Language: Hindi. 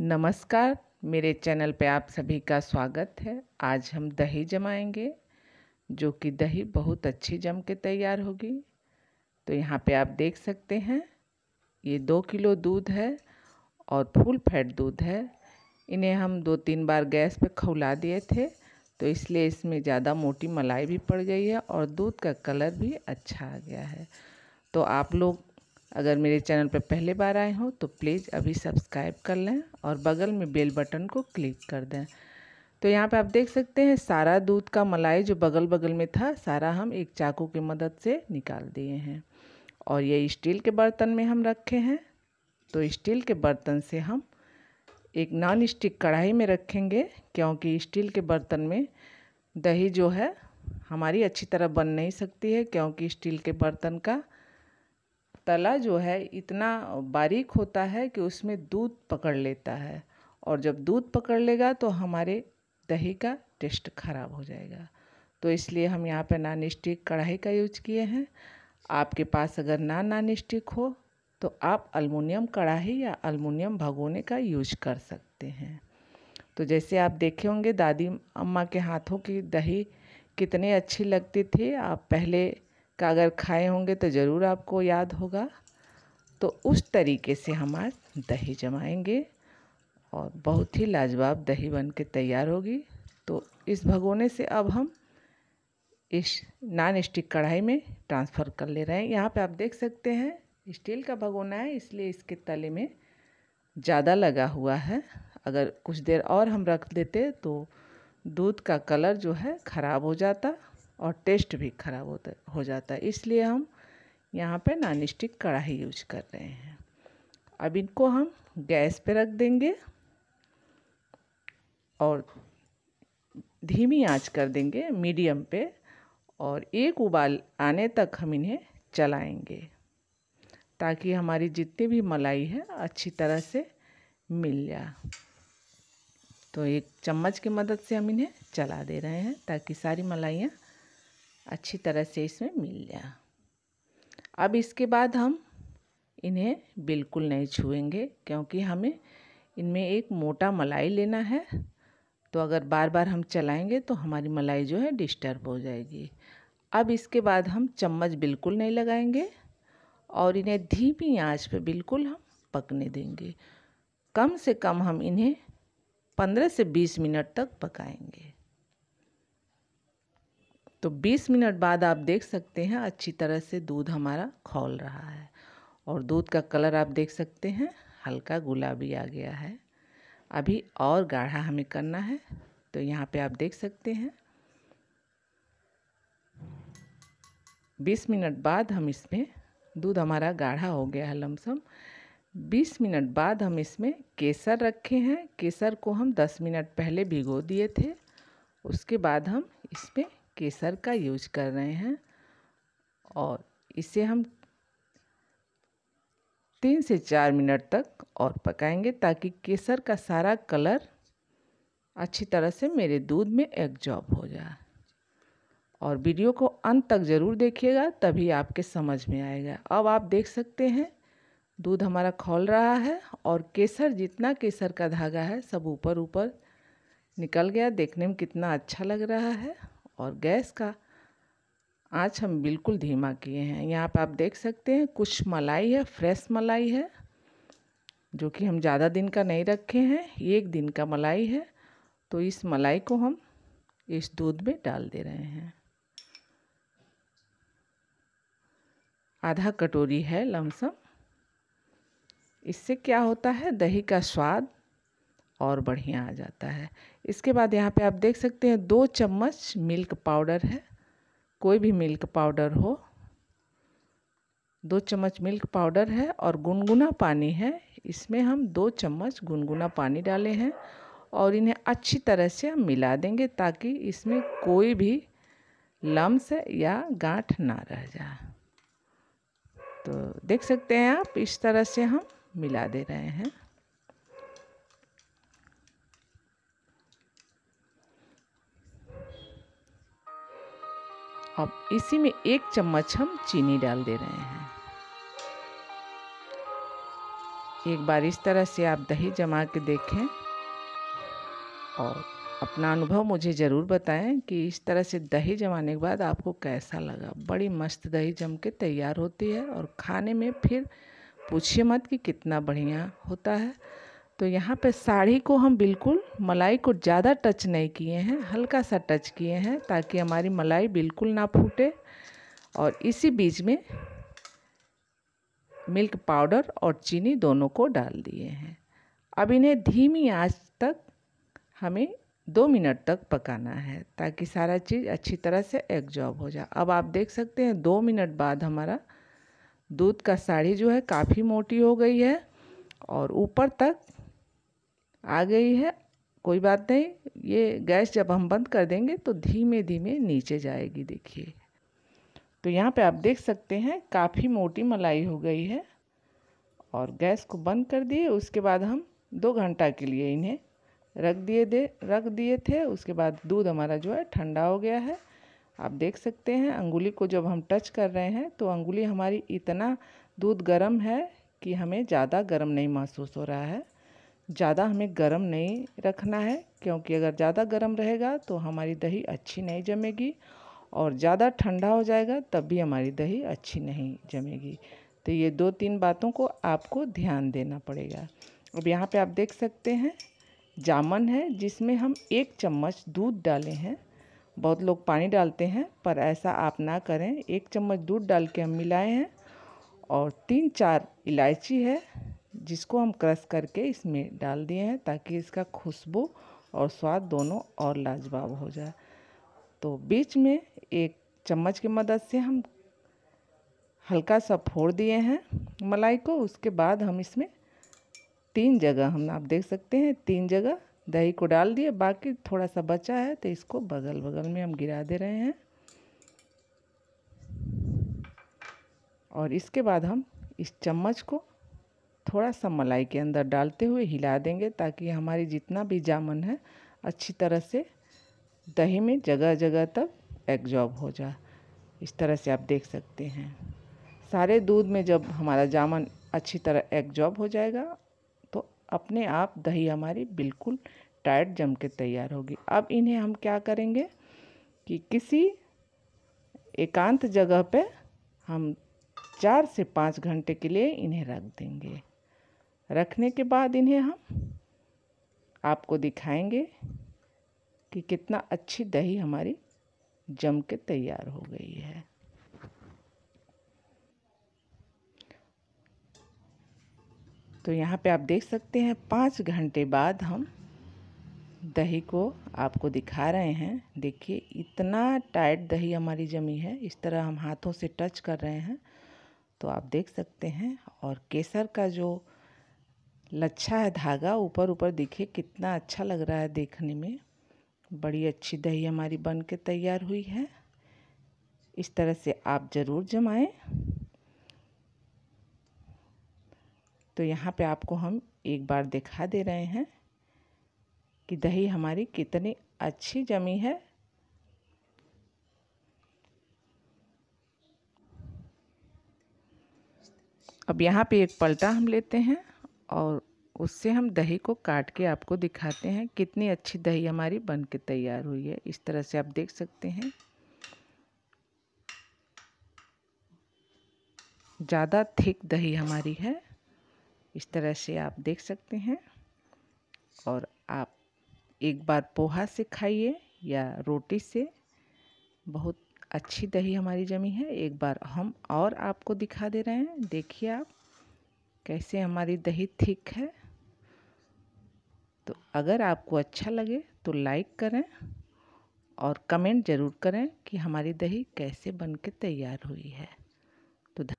नमस्कार मेरे चैनल पे आप सभी का स्वागत है आज हम दही जमाएंगे जो कि दही बहुत अच्छी जम के तैयार होगी तो यहाँ पे आप देख सकते हैं ये दो किलो दूध है और फुल फैट दूध है इन्हें हम दो तीन बार गैस पे खौला दिए थे तो इसलिए इसमें ज़्यादा मोटी मलाई भी पड़ गई है और दूध का कलर भी अच्छा आ गया है तो आप लोग अगर मेरे चैनल पर पहले बार आए हों तो प्लीज़ अभी सब्सक्राइब कर लें और बगल में बेल बटन को क्लिक कर दें तो यहाँ पे आप देख सकते हैं सारा दूध का मलाई जो बगल बगल में था सारा हम एक चाकू की मदद से निकाल दिए हैं और ये स्टील के बर्तन में हम रखे हैं तो स्टील के बर्तन से हम एक नॉन स्टिक कढ़ाई में रखेंगे क्योंकि स्टील के बर्तन में दही जो है हमारी अच्छी तरह बन नहीं सकती है क्योंकि स्टील के बर्तन का तला जो है इतना बारीक होता है कि उसमें दूध पकड़ लेता है और जब दूध पकड़ लेगा तो हमारे दही का टेस्ट ख़राब हो जाएगा तो इसलिए हम यहाँ पर नान स्टिक कढ़ाई का यूज किए हैं आपके पास अगर ना नान स्टिक हो तो आप अल्मोनियम कढ़ाई या अल्मोनियम भगोने का यूज कर सकते हैं तो जैसे आप देखे होंगे दादी अम्मा के हाथों की दही कितने अच्छी लगती थी आप पहले का अगर खाए होंगे तो ज़रूर आपको याद होगा तो उस तरीके से हम आज दही जमाएंगे और बहुत ही लाजवाब दही बन के तैयार होगी तो इस भगोने से अब हम इस नॉन स्टिक कढ़ाई में ट्रांसफ़र कर ले रहे हैं यहाँ पे आप देख सकते हैं स्टील का भगोना है इसलिए इसके तले में ज़्यादा लगा हुआ है अगर कुछ देर और हम रख देते तो दूध का कलर जो है ख़राब हो जाता और टेस्ट भी ख़राब होता हो जाता है इसलिए हम यहाँ पे नॉन स्टिक कढ़ाई यूज कर रहे हैं अब इनको हम गैस पे रख देंगे और धीमी आंच कर देंगे मीडियम पे और एक उबाल आने तक हम इन्हें चलाएंगे ताकि हमारी जितनी भी मलाई है अच्छी तरह से मिल जाए तो एक चम्मच की मदद से हम इन्हें चला दे रहे हैं ताकि सारी मलाइयाँ अच्छी तरह से इसमें मिल गया अब इसके बाद हम इन्हें बिल्कुल नहीं छुएंगे क्योंकि हमें इनमें एक मोटा मलाई लेना है तो अगर बार बार हम चलाएंगे तो हमारी मलाई जो है डिस्टर्ब हो जाएगी अब इसके बाद हम चम्मच बिल्कुल नहीं लगाएंगे और इन्हें धीमी आंच पे बिल्कुल हम पकने देंगे कम से कम हम इन्हें पंद्रह से बीस मिनट तक पकाएंगे तो 20 मिनट बाद आप देख सकते हैं अच्छी तरह से दूध हमारा खोल रहा है और दूध का कलर आप देख सकते हैं हल्का गुलाबी आ गया है अभी और गाढ़ा हमें करना है तो यहाँ पे आप देख सकते हैं 20 मिनट बाद हम इसमें दूध हमारा गाढ़ा हो गया है लमसम 20 मिनट बाद हम इसमें केसर रखे हैं केसर को हम 10 मिनट पहले भिगो दिए थे उसके बाद हम इसमें केसर का यूज कर रहे हैं और इसे हम तीन से चार मिनट तक और पकाएंगे ताकि केसर का सारा कलर अच्छी तरह से मेरे दूध में एग्जॉर्ब हो जाए और वीडियो को अंत तक ज़रूर देखिएगा तभी आपके समझ में आएगा अब आप देख सकते हैं दूध हमारा खोल रहा है और केसर जितना केसर का धागा है सब ऊपर ऊपर निकल गया देखने में कितना अच्छा लग रहा है और गैस का आज हम बिल्कुल धीमा किए हैं यहाँ पर आप देख सकते हैं कुछ मलाई है फ्रेश मलाई है जो कि हम ज़्यादा दिन का नहीं रखे हैं एक दिन का मलाई है तो इस मलाई को हम इस दूध में डाल दे रहे हैं आधा कटोरी है लमसम इससे क्या होता है दही का स्वाद और बढ़िया आ जाता है इसके बाद यहाँ पे आप देख सकते हैं दो चम्मच मिल्क पाउडर है कोई भी मिल्क पाउडर हो दो चम्मच मिल्क पाउडर है और गुनगुना पानी है इसमें हम दो चम्मच गुनगुना पानी डाले हैं और इन्हें अच्छी तरह से हम मिला देंगे ताकि इसमें कोई भी लम्स या गांठ ना रह जाए तो देख सकते हैं आप इस तरह से हम मिला दे रहे हैं अब इसी में एक चम्मच हम चीनी डाल दे रहे हैं एक बार इस तरह से आप दही जमा के देखें और अपना अनुभव मुझे ज़रूर बताएं कि इस तरह से दही जमाने के बाद आपको कैसा लगा बड़ी मस्त दही जम के तैयार होती है और खाने में फिर पूछिए मत कि कितना बढ़िया होता है तो यहाँ पे साड़ी को हम बिल्कुल मलाई को ज़्यादा टच नहीं किए हैं हल्का सा टच किए हैं ताकि हमारी मलाई बिल्कुल ना फूटे और इसी बीच में मिल्क पाउडर और चीनी दोनों को डाल दिए हैं अब इन्हें धीमी आंच तक हमें दो मिनट तक पकाना है ताकि सारा चीज़ अच्छी तरह से एग्जॉर्ब हो जाए अब आप देख सकते हैं दो मिनट बाद हमारा दूध का साड़ी जो है काफ़ी मोटी हो गई है और ऊपर तक आ गई है कोई बात नहीं ये गैस जब हम बंद कर देंगे तो धीमे धीमे नीचे जाएगी देखिए तो यहाँ पे आप देख सकते हैं काफ़ी मोटी मलाई हो गई है और गैस को बंद कर दिए उसके बाद हम दो घंटा के लिए इन्हें रख दिए दे रख दिए थे उसके बाद दूध हमारा जो है ठंडा हो गया है आप देख सकते हैं अंगुली को जब हम टच कर रहे हैं तो अंगुली हमारी इतना दूध गर्म है कि हमें ज़्यादा गर्म नहीं महसूस हो रहा है ज़्यादा हमें गर्म नहीं रखना है क्योंकि अगर ज़्यादा गर्म रहेगा तो हमारी दही अच्छी नहीं जमेगी और ज़्यादा ठंडा हो जाएगा तब भी हमारी दही अच्छी नहीं जमेगी तो ये दो तीन बातों को आपको ध्यान देना पड़ेगा अब यहाँ पे आप देख सकते हैं जामन है जिसमें हम एक चम्मच दूध डाले हैं बहुत लोग पानी डालते हैं पर ऐसा आप ना करें एक चम्मच दूध डाल के हम मिलाए हैं और तीन चार इलायची है जिसको हम क्रश करके इसमें डाल दिए हैं ताकि इसका खुशबू और स्वाद दोनों और लाजवाब हो जाए तो बीच में एक चम्मच की मदद से हम हल्का सा फोड़ दिए हैं मलाई को उसके बाद हम इसमें तीन जगह हम आप देख सकते हैं तीन जगह दही को डाल दिए बाकी थोड़ा सा बचा है तो इसको बगल बगल में हम गिरा दे रहे हैं और इसके बाद हम इस चम्मच को थोड़ा सा मलाई के अंदर डालते हुए हिला देंगे ताकि हमारी जितना भी जामुन है अच्छी तरह से दही में जगह जगह तक एग्जॉर्ब हो जाए इस तरह से आप देख सकते हैं सारे दूध में जब हमारा जामुन अच्छी तरह एग्जॉर्ब हो जाएगा तो अपने आप दही हमारी बिल्कुल टाइट जम के तैयार होगी अब इन्हें हम क्या करेंगे कि किसी एकांत जगह पे हम चार से पाँच घंटे के लिए इन्हें रख देंगे रखने के बाद इन्हें हम आपको दिखाएंगे कि कितना अच्छी दही हमारी जम के तैयार हो गई है तो यहाँ पे आप देख सकते हैं पाँच घंटे बाद हम दही को आपको दिखा रहे हैं देखिए इतना टाइट दही हमारी जमी है इस तरह हम हाथों से टच कर रहे हैं तो आप देख सकते हैं और केसर का जो लच्छा है धागा ऊपर ऊपर देखिए कितना अच्छा लग रहा है देखने में बड़ी अच्छी दही हमारी बन के तैयार हुई है इस तरह से आप ज़रूर जमाएं तो यहाँ पे आपको हम एक बार दिखा दे रहे हैं कि दही हमारी कितनी अच्छी जमी है अब यहाँ पे एक पलटा हम लेते हैं और उससे हम दही को काट के आपको दिखाते हैं कितनी अच्छी दही हमारी बन के तैयार हुई है इस तरह से आप देख सकते हैं ज़्यादा थिक दही हमारी है इस तरह से आप देख सकते हैं और आप एक बार पोहा से खाइए या रोटी से बहुत अच्छी दही हमारी जमी है एक बार हम और आपको दिखा दे रहे हैं देखिए आप कैसे हमारी दही थिक है तो अगर आपको अच्छा लगे तो लाइक करें और कमेंट ज़रूर करें कि हमारी दही कैसे बन के तैयार हुई है तो